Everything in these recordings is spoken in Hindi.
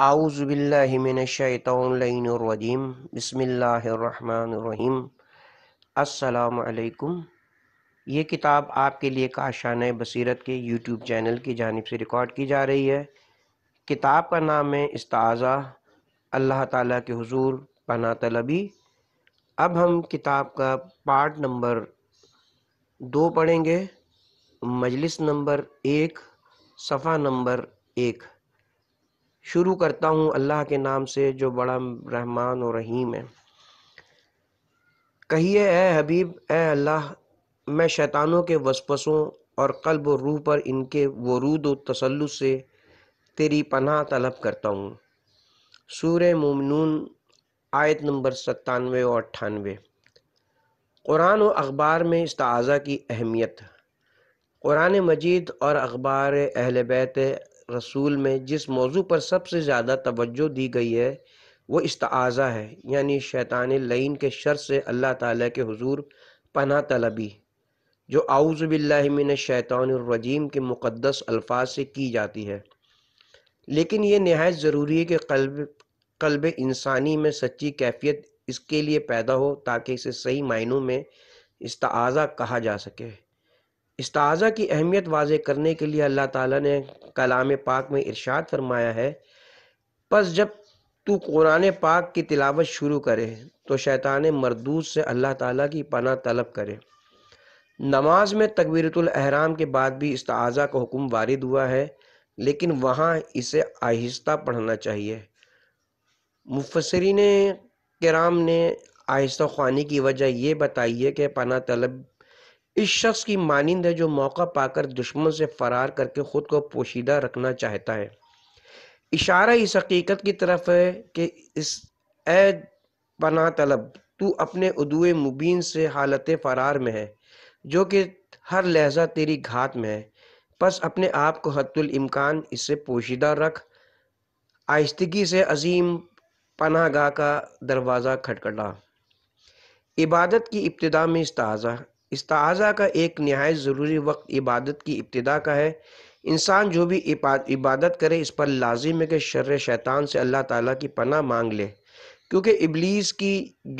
आउज़बिल्लिमिनशैतरजीम बसमीम असलकुम ये किताब आपके लिए काशान बसीरत के यूट्यूब चैनल की जानब से रिकॉर्ड की जा रही है किताब का नाम है इस्ताज़ा अल्लाह ताला के हुजूर पना तलबी अब हम किताब का पार्ट नंबर दो पढ़ेंगे मजलिस नंबर एक सफ़ा नंबर एक शुरू करता हूँ अल्लाह के नाम से जो बड़ा रहमान और रहीम है कहिए ए हबीब ए अल्लाह मैं शैतानों के वसपसों और कल्ब और रूह पर इनके वरूद व तसल्लु से तेरी पनाह तलब करता हूँ सूर ममनून आयत नंबर सत्तानवे और अट्ठानवे कुरान और अखबार में इस्ताज़ा की अहमियत कुरान मजीद और अखबार अहल बैत रसूल में जिस मौजू पर सबसे ज़्यादा तवज्जो दी गई है वो इस्ताज़ा है यानी शैतान लईन के शर से अल्लाह ताला के हुजूर पना तलबी जो आउज़बिल्लिमिन शैतानरजीम के मुक़दस अल्फाज से की जाती है लेकिन ये नहायत ज़रूरी है कि कल्ब कल्ब इंसानी में सच्ची कैफियत इसके लिए पैदा हो ताकि इसे सही मायनों में इस्ताज़ा कहा जा सके इस्ताज़ा की अहमियत वाज करने के लिए अल्लाह ताला ने कलाम पाक में इरशाद फरमाया है बस जब तू कुरान पाक की तिलावत शुरू करे तो शैतान मरदूद से अल्लाह ताला की पना तलब करे नमाज में तकबीरतलहराम के बाद भी इस्ताज़ा का हुक्म वारिद हुआ है लेकिन वहाँ इसे आहिस्ता पढ़ना चाहिए मुफसरीन कराम ने आहिस्ता खानी की वजह यह बताई है कि पना तलब इस शख्स की मानिंद है जो मौका पाकर दुश्मन से फरार करके खुद को पोशीदा रखना चाहता है इशारा इस हकीकत की तरफ है कि इस ए पना तलब तू अपने उदुए मुबीन से हालत फरार में है जो कि हर लहजा तेरी घात में है बस अपने आप को हतुल इम्कान इससे पोशीदा रख आहिस्तगी से अजीम गाह का दरवाज़ा खटखटा इबादत की इब्तदा में इस्ताज़ा इस्ताजा का एक नहायत ज़रूरी वक्त इबादत की इब्तदा का है इंसान जो भी इबादत करे इस पर लाजिम है कि शर शैतान से अल्लाह ताला की पना मांग ले क्योंकि इबलीस की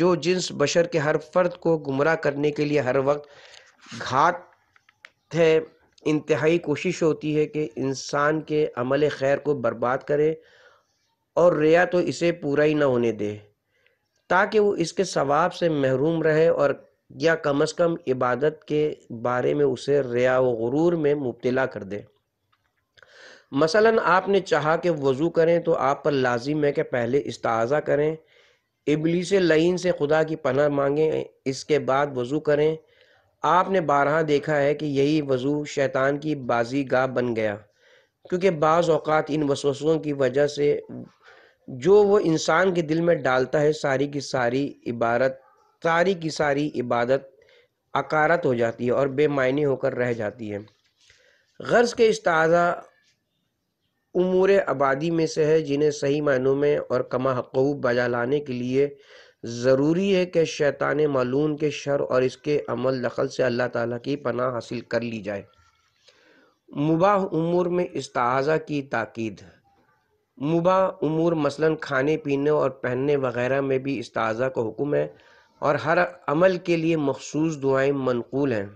जो जिन्स बशर के हर फर्द को गुमराह करने के लिए हर वक्त घात है इंतहाई कोशिश होती है कि इंसान के अमल खैर को बर्बाद करे और रिया तो इसे पूरा ही ना होने दे ताकि वो इसके सवाब से महरूम रहे और या कम अज़ कम इबादत के बारे में उसे रिया व गुरूर में मुबतला कर दे मसलन आपने चाहा कि वज़ू करें तो आप पर लाजिम है कि पहले इस्ताज़ा करें इबलीस लईन से खुदा की पनाह मांगें इसके बाद वज़ू करें आपने बारह देखा है कि यही वज़ू शैतान की बाजी गाह बन गया क्योंकि बाज़ अवत इन वसवसों की वजह से जो वो इंसान के दिल में डालता है सारी की सारी इबारत सारी की सारी इबादत अकारत हो जाती है और बेमायने होकर रह जाती है गर्ज के इस ताज़ा उमूर आबादी में से है जिन्हें सही मायनों में और कमा हकूब बजा लाने के लिए ज़रूरी है कि शैतान मालूम के शर और इसके अमल दखल से अल्लाह ताला की पनाह हासिल कर ली जाए मुबाह उमूर में ताज़ा की ताकीद मुबाह उमूर मसलन खाने पीने और पहनने वगैरह में भी ताज़ा का हुक्म है और हर अमल के लिए मखसूस दुआएं मनकूल हैं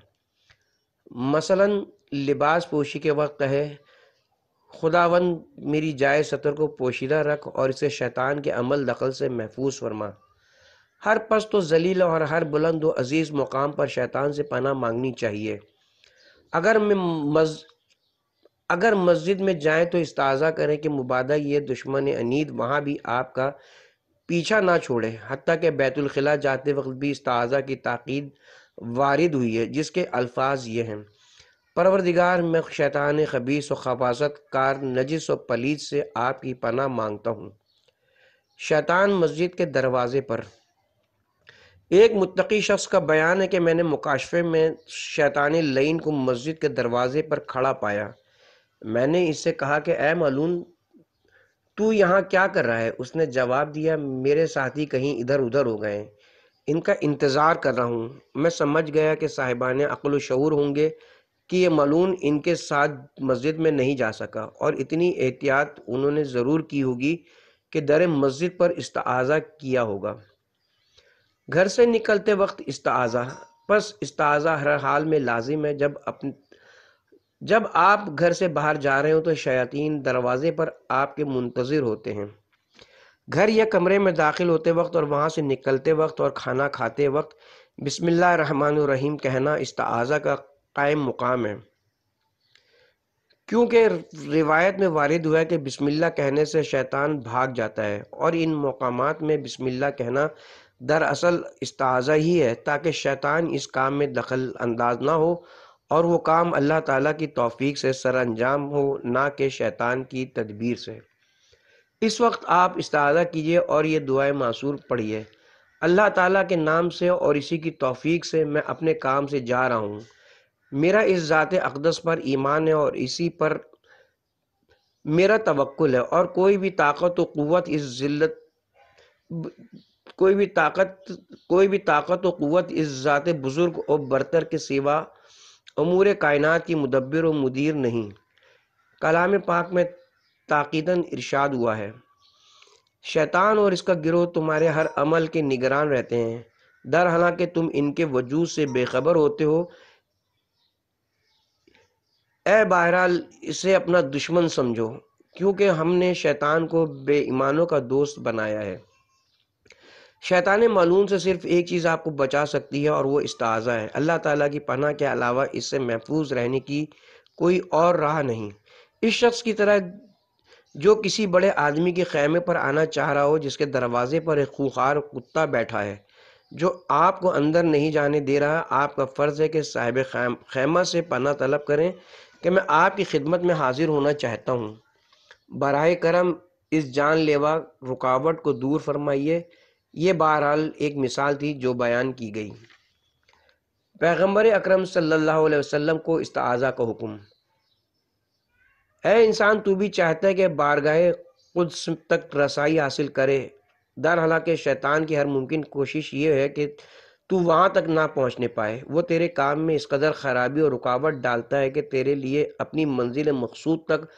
मसलन लिबास पोशी के वक्त कहे खुदावंद मेरी जाय सतर को पोशीदा रख और इसे शैतान के अमल दखल से महफूज फरमा हर पस तो जलील और हर बुलंद व अज़ीज़ मुकाम पर शैतान से पना मांगनी चाहिए अगर मैं मज अगर मस्जिद में जाएं तो इस ताज़ा करें कि मुबादा ये दुश्मन अनीद वहाँ भी आपका पीछा ना छोड़े हती कि बैतुलखिला जाते वक्त भी इस ताज़ा की ताक़ीद वारद हुई है जिसके अल्फाज ये हैं परवरदिगार मैं शैतान खबीस व खबासत कार नजिस व पलीज से आपकी पना मांगता हूँ शैतान मस्जिद के दरवाजे पर एक मुतकी शख्स का बयान है कि मैंने मुकाशफे में शैतान लईन को मस्जिद के दरवाजे पर खड़ा पाया मैंने इससे कहा कि ए मलून तू यहाँ क्या कर रहा है उसने जवाब दिया मेरे साथी कहीं इधर उधर हो गए इनका इंतज़ार कर रहा हूँ मैं समझ गया कि साहिबान अकल शूर होंगे कि ये मलून इनके साथ मस्जिद में नहीं जा सका और इतनी एहतियात उन्होंने ज़रूर की होगी कि दर मस्जिद पर इस्ताज़ा किया होगा घर से निकलते वक्त इस्ताज़ा बस इस्ताज़ा हर हाल में लाजिम है जब अपन जब आप घर से बाहर जा रहे हो तो शयातीन दरवाजे पर आपके मुंतज़र होते हैं घर या कमरे में दाखिल होते वक्त और वहाँ से निकलते वक्त और खाना खाते वक्त रहीम कहना इस तजा का कायम मुकाम है क्योंकि रिवायत में वारद हुआ है कि बिस्मिल्लाह कहने से शैतान भाग जाता है और इन मकाम में बिस्मिल्लाह कहना दरअसल इस ही है ताकि शैतान इस काम में दखल अंदाज ना हो और वो काम अल्लाह ताला की तौफीक से अंजाम हो ना कि शैतान की तदबीर से इस वक्त आप इस्तादा कीजिए और ये दुआएं मासूर पढ़िए अल्लाह ताला के नाम से और इसी की तौफीक से मैं अपने काम से जा रहा हूँ मेरा इस ज़ात अकदस पर ईमान है और इसी पर मेरा तवक्ल है और कोई भी ताकत व क़वत इस ज़िल्लत कोई भी ताकत कोई भी ताकत व क़वत इस ज़ात बुज़ुर्ग और बरतर के सिवा अमूर कायन की मुदब्बिर व मुदीर नहीं कलाम पाक में ताक़दन इरशाद हुआ है शैतान और इसका गिरोह तुम्हारे हर अमल के निगरान रहते हैं दर हालांकि तुम इनके वजूद से बेखबर होते हो ए बहरहाल इसे अपना दुश्मन समझो क्योंकि हमने शैतान को बेईमानों का दोस्त बनाया है शैतान मालूम से सिर्फ एक चीज़ आपको बचा सकती है और वो इस्ताज़ा है अल्लाह ताला की पना के अलावा इससे महफूज रहने की कोई और राह नहीं इस शख्स की तरह जो किसी बड़े आदमी के खैमे पर आना चाह रहा हो जिसके दरवाजे पर एक खूखार कुत्ता बैठा है जो आपको अंदर नहीं जाने दे रहा आपका फ़र्ज़ है कि साहिब खैम खैमा से पना तलब करें कि मैं आपकी खिदमत में हाजिर होना चाहता हूँ बरह करम इस जानलेवा रुकावट को दूर फरमाइए ये बहरहाल एक मिसाल थी जो बयान की गई पैगम्बर अक्रम सल्लाम को इस को का हुक्म ए इंसान तू भी चाहता है कि बारगाह खुद तक रसाई हासिल करे दर हालांकि शैतान की हर मुमकिन कोशिश ये है कि तू वहाँ तक ना पहुँचने पाए वो तेरे काम में इस कदर ख़राबी और रुकावट डालता है कि तेरे लिए अपनी मंजिल मकसूद तक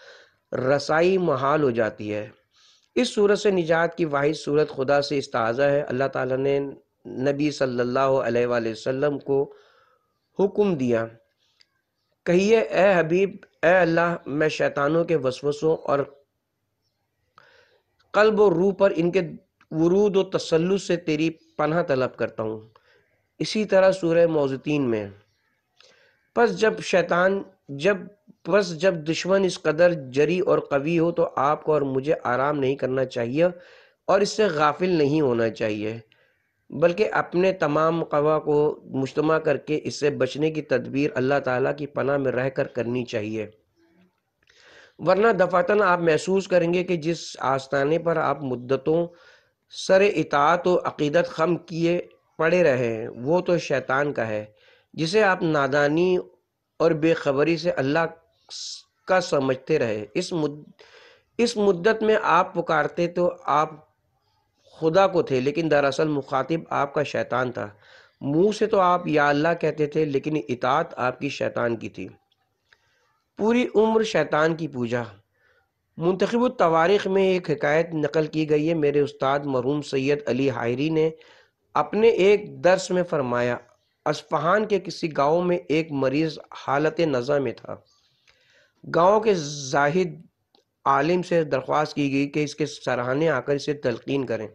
रसाई महाल हो जाती है इस सूरत से निजात की वाहिद सूरत खुदा से इस्ताज़ा है अल्लाह ताला ने नबी सल्लल्लाहु अलैहि वसल्लम को हुक्म दिया कहिए ए हबीब ए अल्लाह मैं शैतानों के वसवसों और कल्ब और रूह पर इनके वरूद और तसल्लु से तेरी पनाह तलब करता हूँ इसी तरह सूर मोजतीन में बस जब शैतान जब बस जब दुश्मन इस कदर जरी और कवी हो तो आपको और मुझे आराम नहीं करना चाहिए और इससे गाफिल नहीं होना चाहिए बल्कि अपने तमाम कवा को मुजतमा करके इससे बचने की तदबीर अल्लाह ताला की पनाह में रह कर करनी चाहिए वरना दफातन आप महसूस करेंगे कि जिस आस्थाने पर आप मुद्दतों सर इतात अकीदत खम किए पड़े रहे हैं वो तो शैतान का है जिसे आप नादानी और बेखबरी से अल्लाह का समझते रहे इस मुद इस मुद्दत में आप पुकारते तो आप खुदा को थे लेकिन दरअसल मुखातिब आपका शैतान था मुंह से तो आप या अल्लाह कहते थे लेकिन इतात आपकी शैतान की थी पूरी उम्र शैतान की पूजा मुंतखब तवारीख में एक हकायत नकल की गई है मेरे उस्ताद मरूम सैयद अली हायरी ने अपने एक दर्स में फरमाया अस्फहान के किसी गांव में एक मरीज़ हालत नज़ा में था गांव के जाहिद आलिम से दरख्वास्त की गई कि इसके सराहने आकर इसे तलकिन करें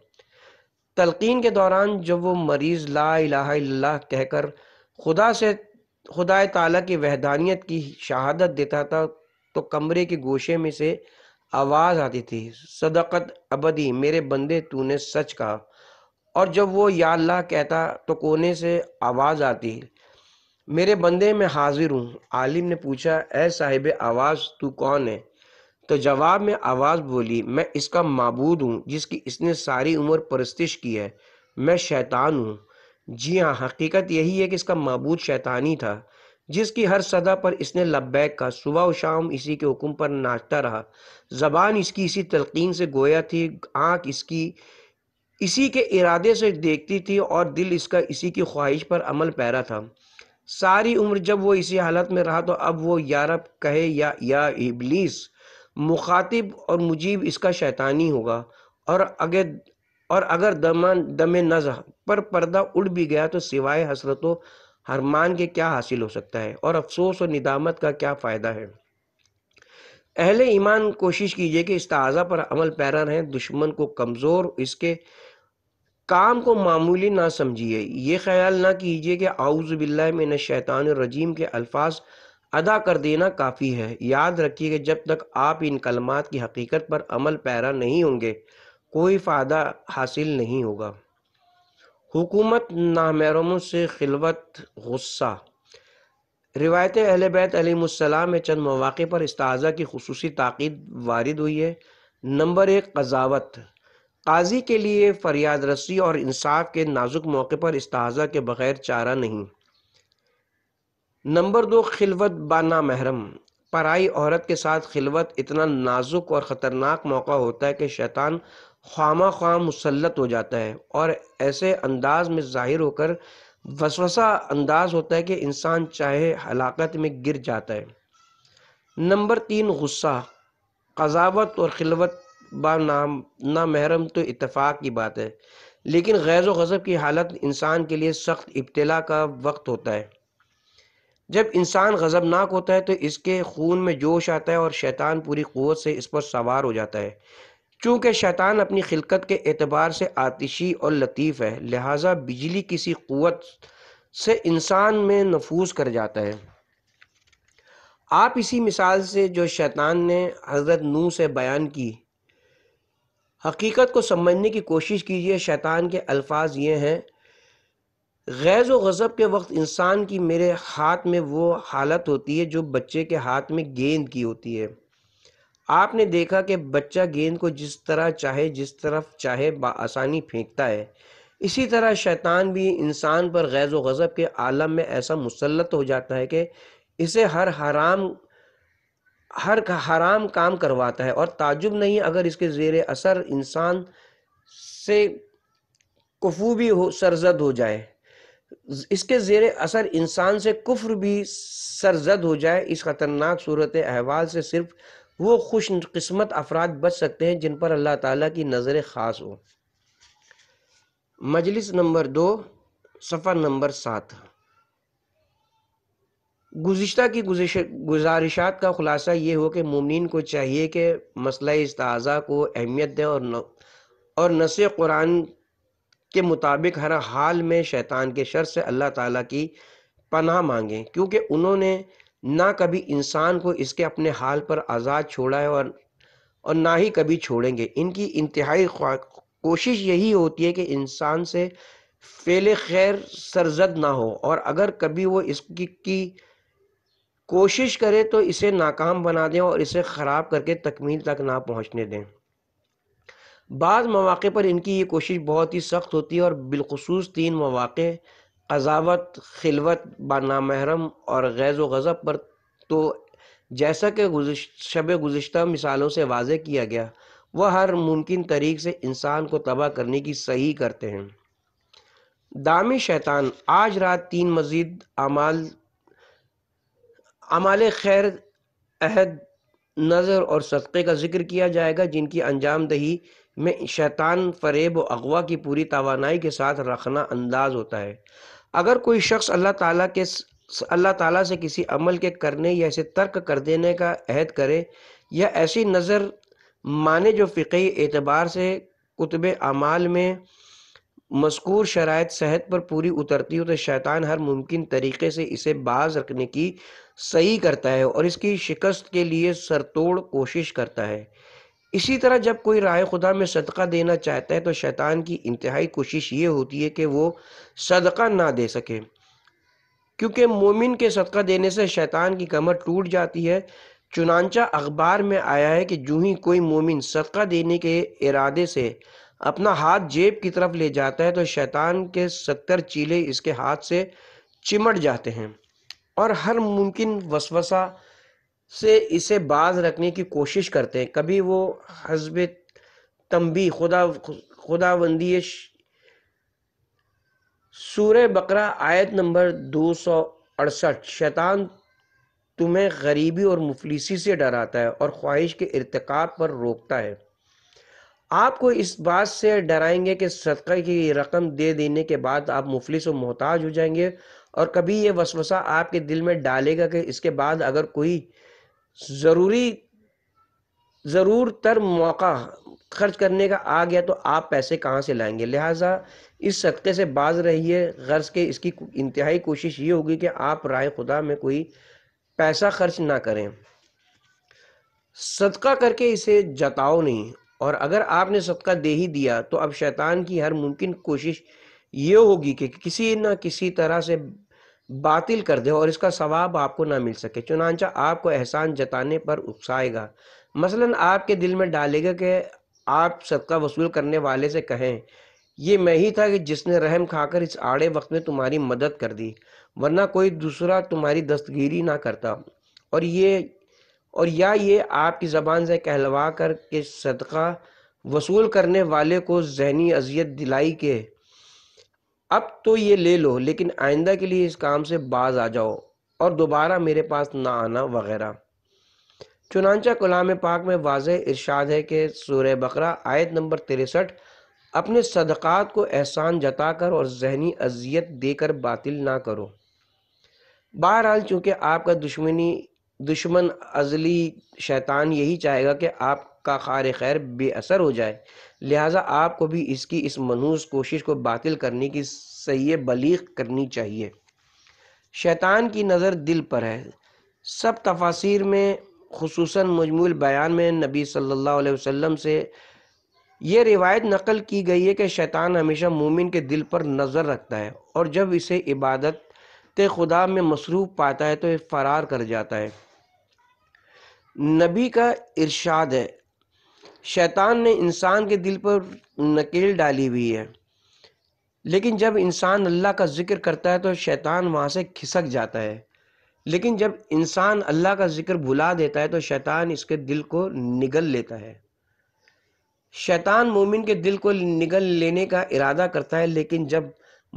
तलकिन के दौरान जब वो मरीज़ ला ला कहकर खुदा से खुदा ताला की वहदानियत की शहादत देता था तो कमरे के गोशे में से आवाज़ आती थी सदकत अबदी मेरे बंदे तूने सच कहा और जब वो या ला कहता तो कोने से आवाज़ आती मेरे बंदे में हाजिर हूँ आलिम ने पूछा ऐ साहिब आवाज़ तू कौन है तो जवाब में आवाज़ बोली मैं इसका मबूद हूँ जिसकी इसने सारी उम्र परस्तिश की है मैं शैतान हूँ जी हाँ हकीकत यही है कि इसका मबूद शैतानी था जिसकी हर सदा पर इसने लब्बैक का सुबह व शाम इसी के हुक्म पर नाचता रहा ज़बान इसकी इसी तलकिन से गोया थी आँख इसकी इसी के इरादे से देखती थी और दिल इसका इसी की ख्वाहिश पर अमल पैरा था सारी उम्र जब वो इसी हालत में रहा तो अब वो यारब कहे या या इबलीस मुखातिब और मुजीब इसका शैतानी होगा और अगर और अगर दमन दम नजह पर पर्दा उड़ भी गया तो सिवाय हसरतों हरमान के क्या हासिल हो सकता है और अफसोस और निदामत का क्या फ़ायदा है अहले ईमान कोशिश कीजिए कि इस ताज़ा पर अमल पैरा रहें दुश्मन को कमज़ोर इसके काम को मामूली ना समझिए ये ख्याल ना कीजिए कि आउज़ आउज़बिल्ला शैतान रजीम के अल्फाज अदा कर देना काफ़ी है याद रखिए कि जब तक आप इन कलमात की हकीकत पर अमल पैरा नहीं होंगे कोई फ़ायदा हासिल नहीं होगा हुकूमत नामहरूमों से खिलवत गुस्सा रिवायत अहल बैत में चंद मौाक़े पर इस्ताज़ा की खसूस ताक़द वारद हुई है नंबर एक कजावत काजी के लिए फरियाद रसी और इंसाफ के नाजुक मौके पर इसतजा के बगैर चारा नहीं नंबर दो खिलवत बाना महरम पराई औरत के साथ खिलवत इतना नाजुक और ख़तरनाक मौका होता है कि शैतान खामा खाम मुसलत हो जाता है और ऐसे अंदाज में ज़ाहिर होकर वसवसा अंदाज होता है कि इंसान चाहे हलाकत में गिर जाता है नंबर तीन गुस्सा कजावत और खिलवत बा नाम ना महरम तो इतफाक़ की बात है लेकिन गैज़ गज़ब की हालत इंसान के लिए सख्त इब्तला का वक्त होता है जब इंसान गज़बनाक होता है तो इसके खून में जोश आता है और शैतान पूरी क़वत से इस पर सवार हो जाता है चूँकि शैतान अपनी खिलकत के एतबार से आतिशी और लतीफ़ है लिहाजा बिजली किसी क़वत से इंसान में नफूज कर जाता है आप इसी मिसाल से जो शैतान ने हज़रत नू से बयान की हकीकत को समझने की कोशिश कीजिए शैतान के अल्फाज ये हैं गैज़ व गज़ब के वक्त इंसान की मेरे हाथ में वो हालत होती है जो बच्चे के हाथ में गेंद की होती है आपने देखा कि बच्चा गेंद को जिस तरह चाहे जिस तरफ चाहे आसानी फेंकता है इसी तरह शैतान भी इंसान पर गैज़ व गज़ब के आलम में ऐसा मुसलत हो जाता है कि इसे हर हराम हर हराम काम करवाता है और ताजुब नहीं अगर इसके ज़ेर असर इंसान से कुफू भी हो सरजद हो जाए इसके ज़ेर असर इंसान से कुफ्र भी सरजद हो जाए इस ख़तरनाक सूरत अहवाल से सिर्फ वो खुश किस्मत अफराद बच सकते हैं जिन पर अल्लाह ताला की नज़र ख़ास हो मजलिस नंबर दो सफ़र नंबर सात गुज्त की गुजारिशात का ख़ुलासा ये हो कि ममिन को चाहिए कि मसला ताज़ा को अहमियत दें और न और नस कुरान के मुताबिक हर हाल में शैतान के शर से अल्लाह ताला की पनाह मांगें क्योंकि उन्होंने ना कभी इंसान को इसके अपने हाल पर आज़ाद छोड़ा है और और ना ही कभी छोड़ेंगे इनकी इंतहाई कोशिश यही होती है कि इंसान से फेले खैर सरजद ना हो और अगर कभी वो इसकी की कोशिश करें तो इसे नाकाम बना दें और इसे ख़राब करके तकमील तक ना पहुँचने दें बाद मौाक़े पर इनकी ये कोशिश बहुत ही सख्त होती है और बिलखसूस तीन मौाक़े अजावत खिलवत बानामहरम और गैज़ गज़ब पर तो जैसा कि शब गुज्त मिसालों से वाज किया गया वह हर मुमकिन तरीक़ से इंसान को तबाह करने की सही करते हैं दामी शैतान आज रात तीन मजीद अमाल अमाल खैर अहद नज़र और सदक़े का जिक्र किया जाएगा जिनकी अंजाम दही में शैतान फरेब व अगवा की पूरी तोानाई के साथ रखना अंदाज होता है अगर कोई शख्स अल्लाह ताला के अल्लाह ताला से किसी अमल के करने या इसे तर्क कर देने का अहद करे या ऐसी नज़र माने जो फ़िकी एतबार से कुतब अमाल में मस्कूर शराय सेहत पर पूरी उतरती हो तो शैतान हर मुमकिन तरीके से इसे बाज रखने की सही करता है और इसकी शिकस्त के लिए सरतोड़ कोशिश करता है इसी तरह जब कोई राय खुदा में सदका देना चाहता है तो शैतान की इंतहाई कोशिश ये होती है कि वो सदका ना दे सके क्योंकि मोमिन के सदका देने से शैतान की कमर टूट जाती है चुनानचा अखबार में आया है कि जूँ ही कोई मोमिन सदका देने के इरादे से अपना हाथ जेब की तरफ ले जाता है तो शैतान के सत्तर चीले इसके हाथ से चिमट जाते हैं और हर मुमकिन वसवसा से इसे बाज रखने की कोशिश करते हैं कभी वो हजब तंबी खुदा खुदाबंदी सूर बकरा आयत नंबर दो सौ अड़सठ शैतान तुम्हें गरीबी और मुफलिसी से डराता है और ख्वाहिश के इरतकाब पर रोकता है आपको इस बात से डराएंगे कि सदक़े की रकम दे देने के बाद आप मुफलिस और मोहताज हो जाएंगे और कभी ये वसवसा आपके दिल में डालेगा कि इसके बाद अगर कोई ज़रूरी ज़रूर तर मौका खर्च करने का आ गया तो आप पैसे कहाँ से लाएंगे लिहाजा इस सख्ते से बाज रहिए गर्ज के इसकी इंतहाई कोशिश ये होगी कि आप राय खुदा में कोई पैसा खर्च ना करें सदका करके इसे जताओ नहीं और अगर आपने सदका दे ही दिया तो अब शैतान की हर मुमकिन कोशिश ये होगी कि किसी ना किसी तरह से बातिल कर दे और इसका सवाब आपको ना मिल सके चुनाचा आपको एहसान जताने पर उकसाएगा मसलन आपके दिल में डालेगा कि आप सदका वसूल करने वाले से कहें ये मैं ही था कि जिसने रहम खाकर इस आड़े वक्त में तुम्हारी मदद कर दी वरना कोई दूसरा तुम्हारी दस्तगीरी ना करता और ये और या ये आपकी ज़बान से कहलवा कर के सदका वसूल करने वाले को जहनी अजियत दिलाई के अब तो ये ले लो लेकिन आइंदा के लिए इस काम से बाज आ जाओ और दोबारा मेरे पास ना आना वगैरह चुनाचा कलाम पाक में वाज इरशाद है कि सूर बकरा आयत नंबर तिरसठ अपने सदक़ात को एहसान जताकर और जहनी अजियत देकर बातिल ना करो बहरहाल चूँकि आपका दुश्मनी दुश्मन अजली शैतान यही चाहेगा कि आपका खार खैर बेअसर हो जाए लिहाजा आपको भी इसकी इस मनहूस कोशिश को बातिल करने की सही बलीग करनी चाहिए शैतान की नज़र दिल पर है सब तफासिर में खसूस मजमूल बयान में नबी सल्लल्लाहु अलैहि वसल्लम से ये रिवायत नकल की गई है कि शैतान हमेशा मोमिन के दिल पर नज़र रखता है और जब इसे इबादत खुदा में मसरूफ़ पाता है तो फरार कर जाता है नबी का इरशाद है शैतान ने इंसान के दिल पर नकेल डाली हुई है लेकिन जब इंसान अल्लाह का जिक्र करता है तो शैतान वहाँ से खिसक जाता है लेकिन जब इंसान अल्लाह का जिक्र भुला देता है तो शैतान इसके दिल को निगल लेता है शैतान मोमिन के दिल को निगल लेने का इरादा करता है लेकिन जब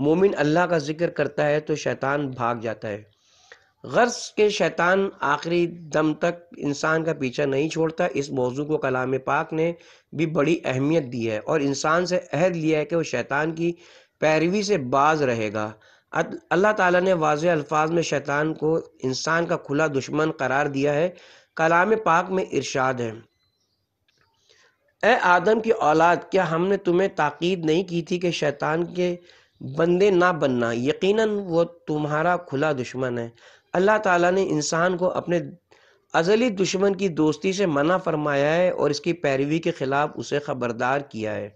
मोमिन अल्लाह का जिक्र करता है तो शैतान भाग जाता है गर्ज के शैतान आखिरी दम तक इंसान का पीछा नहीं छोड़ता इस मौजू को कलाम पाक ने भी बड़ी अहमियत दी है और इंसान से अहद लिया है कि वह शैतान की पैरवी से बाज रहेगा अल्लाह ताला ने वाज अल्फाज में शैतान को इंसान का खुला दुश्मन करार दिया है कलाम पाक में इरशाद है ए आदम की औलाद क्या हमने तुम्हें ताकीद नहीं की थी कि शैतान के बंदे ना बनना यकीनन वो तुम्हारा खुला दुश्मन है अल्लाह ताला ने इंसान को अपने अजली दुश्मन की दोस्ती से मना फरमाया है और इसकी पैरवी के खिलाफ उसे खबरदार किया है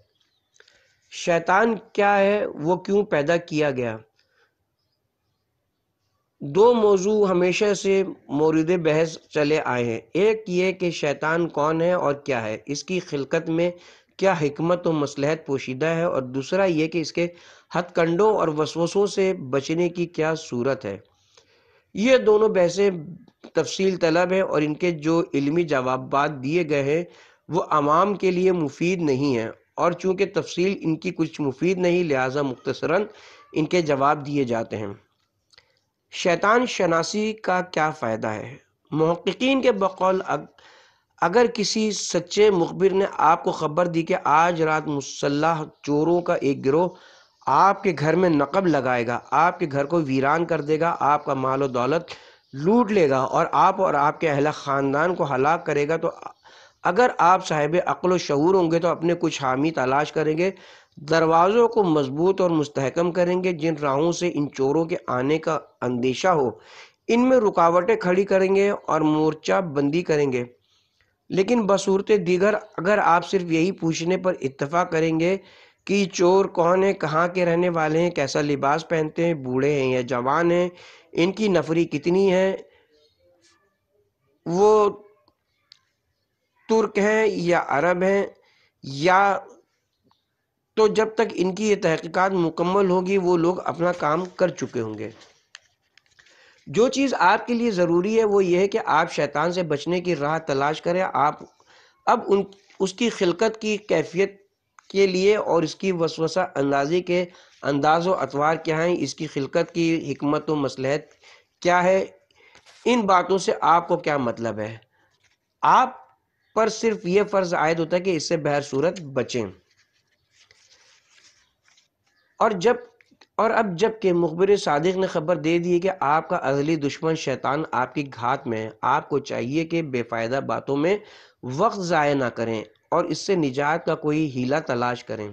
शैतान क्या है वो क्यों पैदा किया गया दो मौजू हमेशा से मोरद बहस चले आए हैं एक ये कि शैतान कौन है और क्या है इसकी खिलकत में क्या हमत और मसलहत पोशीदा है और दूसरा ये कि इसके हथकंडों और वसवसों से बचने की क्या सूरत है ये दोनों बहसें तफसील तलब हैं और इनके जो इलमी जवाब दिए गए हैं वो आवाम के लिए मुफीद नहीं है और चूँकि तफसील इनकी कुछ मुफीद नहीं लिहाजा मुख्तसरा इनके जवाब दिए जाते हैं शैतान शनासी का क्या फ़ायदा है महक्कीन के बकौल अगर किसी सच्चे मुखबिर ने आपको खबर दी कि आज रात मुसल्ह चोरों का एक गिरोह आपके घर में नकब लगाएगा आपके घर को वीरान कर देगा आपका माल और दौलत लूट लेगा और आप और आपके अहला ख़ानदान को हलाक करेगा तो अगर आप साहिब अक्ल शूर होंगे तो अपने कुछ हामी तलाश करेंगे दरवाज़ों को मजबूत और मुस्तहकम करेंगे जिन राहों से इन चोरों के आने का अंदेशा हो इनमें रुकावटें खड़ी करेंगे और मोर्चा बंदी करेंगे लेकिन बसूरत दीगर अगर आप सिर्फ यही पूछने पर इतफ़ा करेंगे कि चोर कौन है कहाँ के रहने वाले हैं कैसा लिबास पहनते हैं बूढ़े हैं या जवान हैं इनकी नफरी कितनी है वो तुर्क हैं या अरब हैं या तो जब तक इनकी ये तहकीकात मुकम्मल होगी वो लोग अपना काम कर चुके होंगे जो चीज़ आपके लिए ज़रूरी है वो ये है कि आप शैतान से बचने की राह तलाश करें आप अब उन उसकी खिलकत की कैफियत के लिए और इसकी वसवसा अंदाजी के अंदाज व अतवार क्या हैं इसकी खिलकत की हमत व मसलहत क्या है इन बातों से आपको क्या मतलब है आप पर सिर्फ ये फ़र्ज़ आयद होता है कि इससे बहर सूरत बचें और जब और अब जब के मुखबिर सदक ने खबर दे दी कि आपका अजली दुश्मन शैतान आपकी घात में है आपको चाहिए कि बेफ़ायदा बातों में वक्त ज़ाय ना करें और इससे निजात का कोई हीला तलाश करें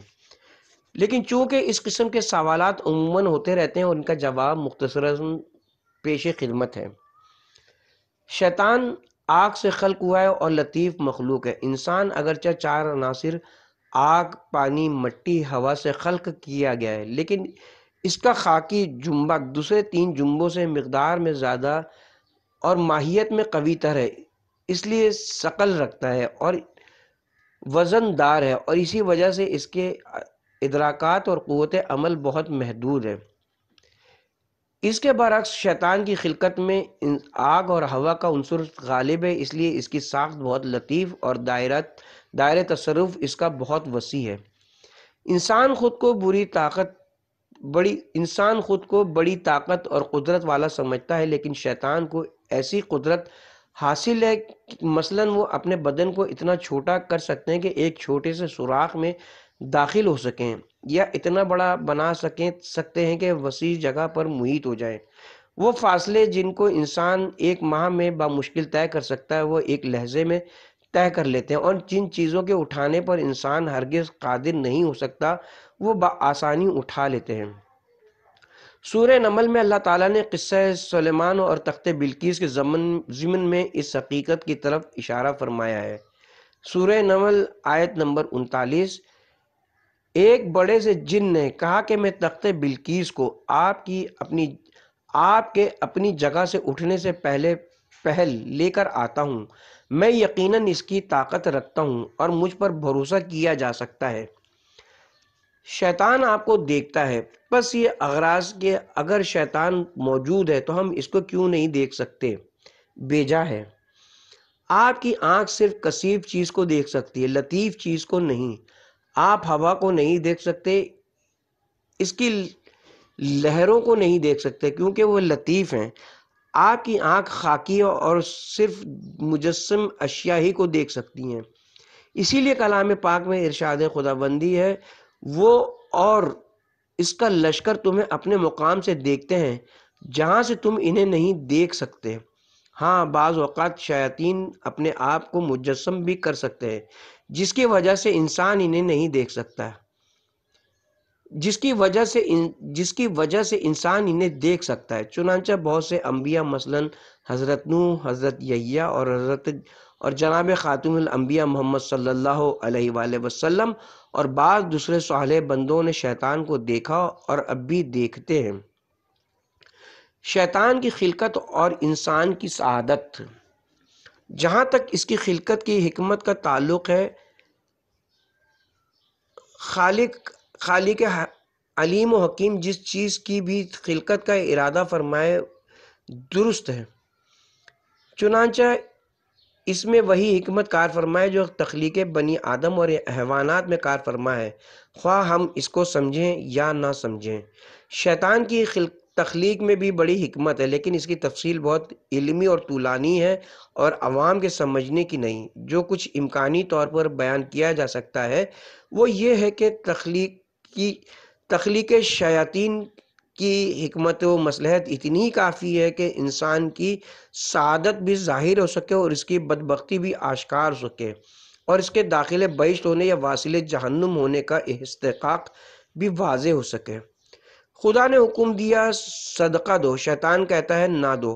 लेकिन चूंकि इस किस्म के सवाल अमूमन होते रहते हैं और उनका जवाब मुख्तर पेश खिदमत है शैतान आग से खल्क हुआ है और लतीफ़ मखलूक है इंसान अगरचे चार अनासर आग पानी मट्टी हवा से खल्क किया गया है लेकिन इसका खाकी जुम्बा दूसरे तीन जुम्बों से मकदार में ज़्यादा और माहियत में कवीतर है इसलिए शकल रखता है और वज़नदार है और इसी वजह से इसके इदराकात और क़वत अमल बहुत महदूद है इसके बरक्स शैतान की खिलकत में आग और हवा का अनसर गालिब है इसलिए इसकी साख्त बहुत लतीफ़ और दायरा दायरे तसरफ इसका बहुत वसी है इंसान ख़ुद को बुरी ताकत बड़ी इंसान ख़ुद को बड़ी ताकत और कुदरत वाला समझता है लेकिन शैतान को ऐसी कुदरत हासिल है मसलन वो अपने बदन को इतना छोटा कर सकते हैं कि एक छोटे से सुराख में दाखिल हो सकें या इतना बड़ा बना सकें सकते हैं कि वसी जगह पर मुहित हो जाए वो फासले जिनको इंसान एक माह में बामुश्किल तय कर सकता है वो एक लहजे में तय कर लेते हैं और जिन चीज़ों के उठाने पर इंसान हरगिज़ कादिर नहीं हो सकता वो आसानी उठा लेते हैं सूर नमल में अल्लाह ताला ने क़स्सा सलेमान और तख्त बिल्किस के जमन जमन में इस हकीकत की तरफ इशारा फरमाया है सूर नमल आयत नंबर उनतालीस एक बड़े से जिन ने कहा कि मैं तख्त बिल्किस को आपकी अपनी आपके अपनी जगह से उठने से पहले पहल लेकर आता हूँ मैं यकीनन इसकी ताकत रखता हूँ और मुझ पर भरोसा किया जा सकता है शैतान आपको देखता है बस ये अगराज के अगर शैतान मौजूद है तो हम इसको क्यों नहीं देख सकते बेजा है आपकी आंख सिर्फ कसीब चीज़ को देख सकती है लतीफ़ चीज़ को नहीं आप हवा को नहीं देख सकते इसकी लहरों को नहीं देख सकते क्योंकि वह लतीफ़ हैं आपकी आंख खाकी और सिर्फ मुजस्म अशिया ही को देख सकती हैं इसीलिए कलाम पाक में इरशाद खुदाबंदी है वो और इसका लश्कर तुम्हें अपने मुकाम से देखते हैं जहाँ से तुम इन्हें नहीं देख सकते हाँ बाज़ अवत शयातीन अपने आप को मुजस्म भी कर सकते हैं जिसकी वजह से इंसान इन्हें नहीं देख सकता जिसकी वजह से इन, जिसकी वजह से इंसान इन्हें देख सकता है चुनाचा बहुत से अम्बिया मसलन हज़रत नू हज़रत यैया और हज़रत और जनाब खातुम्बिया मोहम्मद सल्ला अलैहि और बाद दूसरे साले बंदों ने शैतान को देखा और अब भी देखते हैं शैतान की खिलकत और इंसान की शहादत जहाँ तक इसकी खिलकत की हमत का ताल्लुक़ है खालिक खालिक अलीम व हकीम जिस चीज़ की भी खिलकत का इरादा फरमाए दुरुस्त है चुनाचा इसमें वही हमत कार फरमा है जो तख्लीक बनी आदम और हैवानात में कार फरमा है ख्वा हम इसको समझें या ना समझें शैतान की तख्लीक में भी बड़ी हमत है लेकिन इसकी तफसील बहुत इलमी और तूलानी है और आवाम के समझने की नहीं जो कुछ इम्कानी तौर पर बयान किया जा सकता है वो ये है कि तख्लीक की तख्लीक शयातीन की हमत व मसलहत इतनी काफ़ी है कि इंसान की सादत भी ज़ाहिर हो सके और इसकी बदबकती भी आश्कार हो सके और इसके दाखिल बहिश्त होने या वासिल जहन्नुम होने का इस्तक भी वाज हो सके खुदा ने हुक्म दिया सदका दो शैतान कहता है ना दो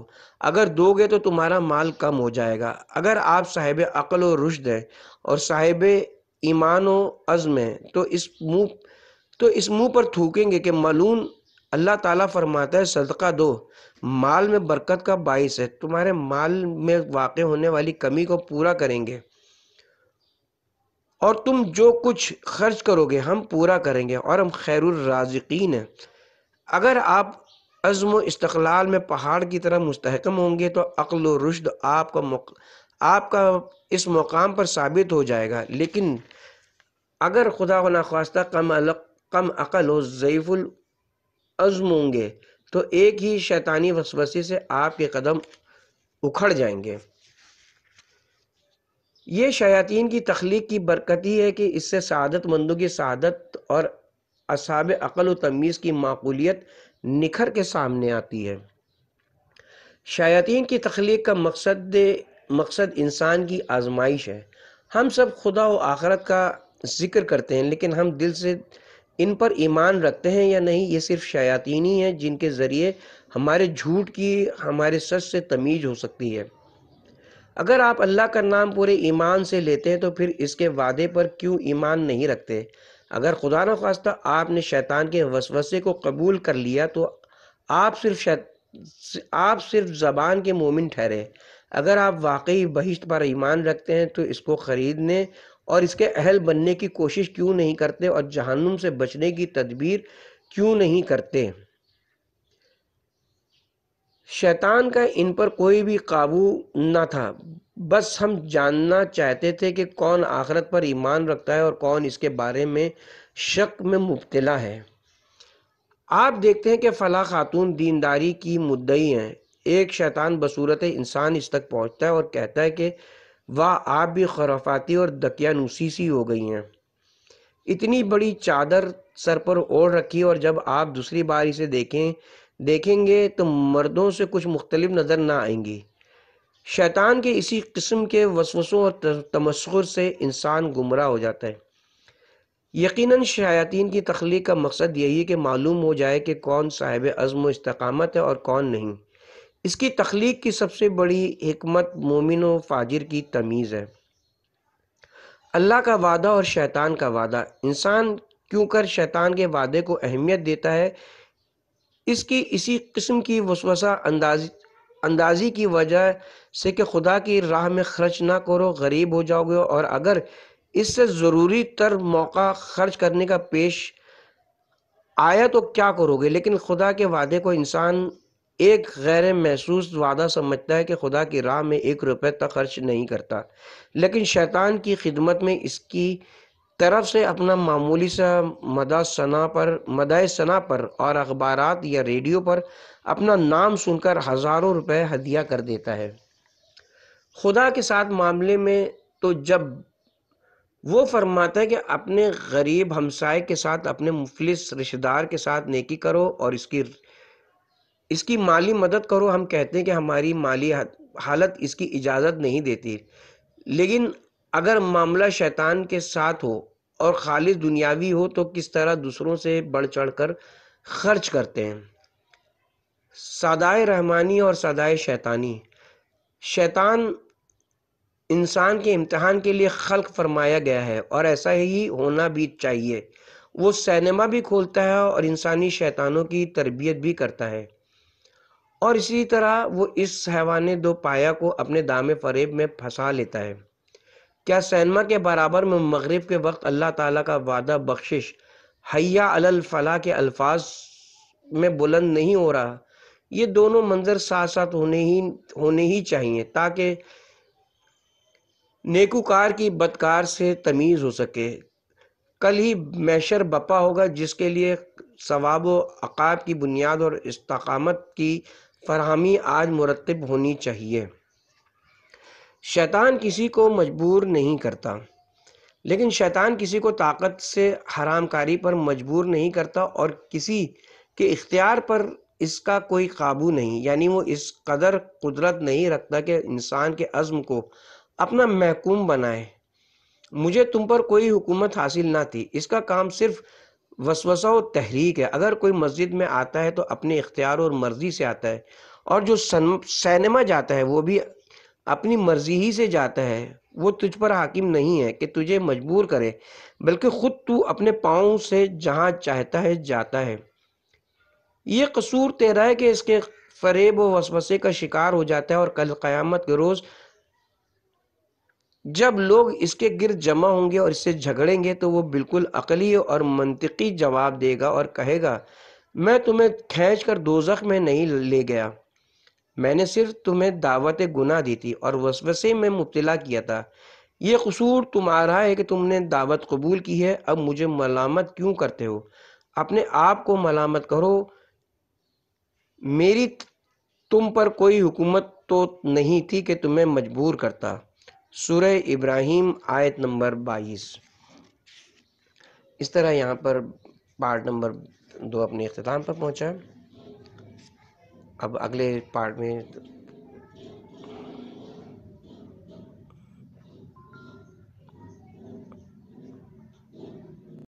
अगर दोगे तो तुम्हारा माल कम हो जाएगा अगर आप साहिब अक़ल और रुश्द हैं और साहिब ईमान व अज़म हैं तो इस मुँह तो इस मुँह पर थूकेंगे कि मलून अल्लाह ताला फरमाता है सदका दो माल में बरकत का बाइस है तुम्हारे माल में वाक़ होने वाली कमी को पूरा करेंगे और तुम जो कुछ खर्च करोगे हम पूरा करेंगे और हम खैरराजिकीन हैं अगर आप अज़म इस्तलाल में पहाड़ की तरह मुस्तकम होंगे तो अक्ल रुश्द आपका मुक... आपका इस मकाम पर साबित हो जाएगा लेकिन अगर खुदा नाख्वास्ता कम अलग कम अकल हो ज़ैफ़ुल आजमूंगे तो एक ही शैतानी वसवसे से आपके कदम उखड़ जाएंगे ये शयातीन की तख्लीक की बरकती है कि इससे सदत मंदों की सदत और असाब अकल व तमीज़ की माकूलियत निखर के सामने आती है शयातीन की तख्लीक का मकसद मकसद इंसान की आजमाइश है हम सब खुदा व आखरत का जिक्र करते हैं लेकिन हम दिल से इन पर ईमान रखते हैं या नहीं ये सिर्फ शयातीन ही हैं जिनके ज़रिए हमारे झूठ की हमारे सच से तमीज़ हो सकती है अगर आप अल्लाह का नाम पूरे ईमान से लेते हैं तो फिर इसके वादे पर क्यों ईमान नहीं रखते अगर खुदा न खास्ता आपने शैतान के वसवसे को कबूल कर लिया तो आप सिर्फ आप सिर्फ ज़बान के मोमिन ठहरे अगर आप वाकई बहिश्त पर ईमान रखते हैं तो इसको ख़रीदने और इसके अहल बनने की कोशिश क्यों नहीं करते और जहनुम से बचने की तदबीर क्यों नहीं करते शैतान का इन पर कोई भी काबू ना था बस हम जानना चाहते थे कि कौन आखरत पर ईमान रखता है और कौन इसके बारे में शक में मुबतला है आप देखते हैं कि फला खातून दीनदारी की मुद्दई हैं एक शैतान बसूरत इंसान इस तक पहुंचता है और कहता है कि वाह आप भी खराफाती और दकियानुसी सी हो गई हैं इतनी बड़ी चादर सर पर ओढ़ रखी और जब आप दूसरी बार इसे देखें देखेंगे तो मर्दों से कुछ मुख्तलिफ नज़र ना आएंगी शैतान के इसी किस्म के वसवसों और तमस्कुर से इंसान गुमराह हो जाता है यकीनन शयातीन की तख्लीक का मकसद यही है कि मालूम हो जाए कि कौन साहिब अज़म इस्तकामत है और कौन नहीं इसकी तख्लीक की सबसे बड़ी हमत मोमिन व फाजिर की तमीज़ है अल्लाह का वादा और शैतान का वादा इंसान क्यों कर शैतान के वादे को अहमियत देता है इसकी इसी किस्म की वसवसा अंदाजी अंदाजी की वजह से कि खुदा की राह में खर्च ना करो गरीब हो जाओगे और अगर इससे ज़रूरी तर मौका खर्च करने का पेश आया तो क्या करोगे लेकिन खुदा के वादे को इंसान एक गैर महसूस वादा समझता है कि खुदा की राह में एक रुपये तक खर्च नहीं करता लेकिन शैतान की खिदमत में इसकी तरफ से अपना मामूली सा मदा सना पर मदाय सना पर और अखबार या रेडियो पर अपना नाम सुनकर हज़ारों रुपए हदिया कर देता है खुदा के साथ मामले में तो जब वो फरमाता है कि अपने गरीब हमसाय के साथ अपने मुफलिस रिश्तेदार के साथ नेकी करो और इसकी इसकी माली मदद करो हम कहते हैं कि हमारी माली हालत इसकी इजाज़त नहीं देती लेकिन अगर मामला शैतान के साथ हो और खालिद दुनियावी हो तो किस तरह दूसरों से बढ़ चढ़ कर खर्च करते हैं सदाए रहमानी और सदाए शैतानी शैतान इंसान के इम्तहान के लिए खल्क फरमाया गया है और ऐसा ही होना भी चाहिए वो सिनेमा भी खोलता है और इंसानी शैतानों की तरबियत भी करता है और इसी तरह वो इस हैवान दो पाया को अपने दाम फरेब में फंसा लेता है क्या सैनमा के बराबर में मगरब के वक्त अल्लाह ताला का वादा बख्शिश हया अल फला के अल्फाज में बुलंद नहीं हो रहा ये दोनों मंजर साथ साथ होने ही होने ही चाहिए ताकि नेकूकार की बदकार से तमीज़ हो सके कल ही मैशर बपा होगा जिसके लिए सवाब अकाब की बुनियाद और इस्तकामत की फरहमी आज मुरतब होनी चाहिए शैतान किसी को मजबूर नहीं करता लेकिन शैतान किसी को ताकत से हरामकारी पर मजबूर नहीं करता और किसी के इख्तियार पर इसका कोई काबू नहीं यानी वो इस कदर कुदरत नहीं रखता कि इंसान के अज़म को अपना महकूम बनाए मुझे तुम पर कोई हुकूमत हासिल ना थी इसका काम सिर्फ वसवसा व तहरीक है अगर कोई मस्जिद में आता है तो अपने इख्तियार और मर्ज़ी से आता है और जो सैनमा जाता है वो भी अपनी मर्ज़ी ही से जाता है वो तुझ पर हाकिम नहीं है कि तुझे मजबूर करे बल्कि खुद तू अपने पाँव से जहाँ चाहता है जाता है ये कसूर तेरा है कि इसके फरेब व वसवसे का शिकार हो जाता है और कल क़यामत के रोज़ जब लोग इसके गिर जमा होंगे और इससे झगड़ेंगे तो वो बिल्कुल अकली और मनतिकी जवाब देगा और कहेगा मैं तुम्हें खींच कर दोजख में नहीं ले गया मैंने सिर्फ तुम्हें दावत गुना दी थी और वसवसे में मुबला किया था ये कसूर तुम्हारा है कि तुमने दावत कबूल की है अब मुझे मलामत क्यों करते हो अपने आप को मलामत करो मेरी तुम पर कोई हुकूमत तो नहीं थी कि तुम्हें मजबूर करता सूर्य इब्राहिम आयत नंबर 22 इस तरह यहाँ पर पार्ट नंबर दो अपने अख्ताम पर पहुँचा अब अगले पार्ट में